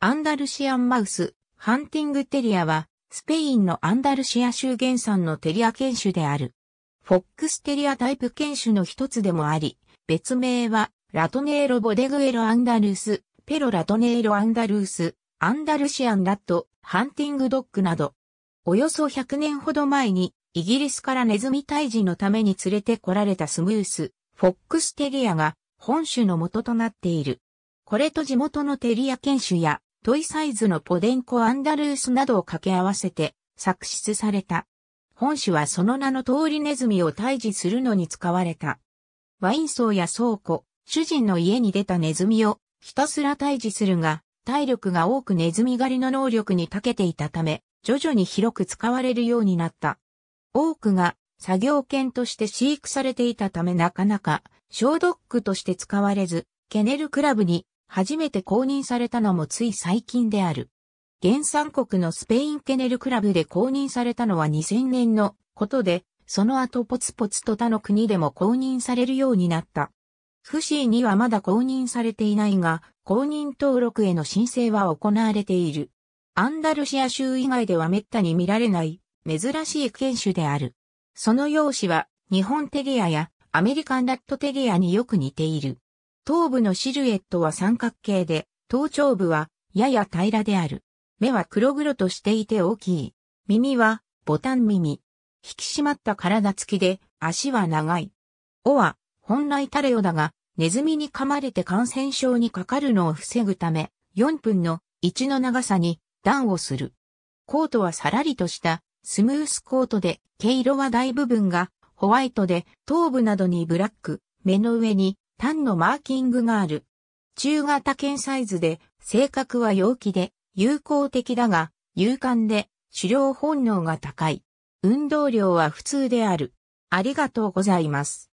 アンダルシアンマウス、ハンティングテリアは、スペインのアンダルシア州原産のテリア犬種である。フォックステリアタイプ犬種の一つでもあり、別名は、ラトネーロ・ボデグエロ・アンダルース、ペロ・ラトネーロ・アンダルース、アンダルシアン・ラット、ハンティングドッグなど。およそ100年ほど前に、イギリスからネズミ退治のために連れて来られたスムース、フォックステリアが、本種の元となっている。これと地元のテリア犬種や、トイサイズのポデンコ・アンダルースなどを掛け合わせて作出された。本種はその名の通りネズミを退治するのに使われた。ワイン層や倉庫、主人の家に出たネズミをひたすら退治するが、体力が多くネズミ狩りの能力に長けていたため、徐々に広く使われるようになった。多くが作業犬として飼育されていたためなかなか消毒区として使われず、ケネルクラブに初めて公認されたのもつい最近である。原産国のスペインケネルクラブで公認されたのは2000年のことで、その後ポツポツと他の国でも公認されるようになった。フシーにはまだ公認されていないが、公認登録への申請は行われている。アンダルシア州以外では滅多に見られない珍しい犬種である。その容姿は日本テゲアやアメリカンラットテゲアによく似ている。頭部のシルエットは三角形で、頭頂部はやや平らである。目は黒々としていて大きい。耳はボタン耳。引き締まった体つきで足は長い。尾は本来タレオだが、ネズミに噛まれて感染症にかかるのを防ぐため、4分の1の長さに段をする。コートはさらりとしたスムースコートで、毛色は大部分がホワイトで、頭部などにブラック、目の上に単のマーキングがある。中型犬サイズで、性格は陽気で、友好的だが、勇敢で、狩猟本能が高い。運動量は普通である。ありがとうございます。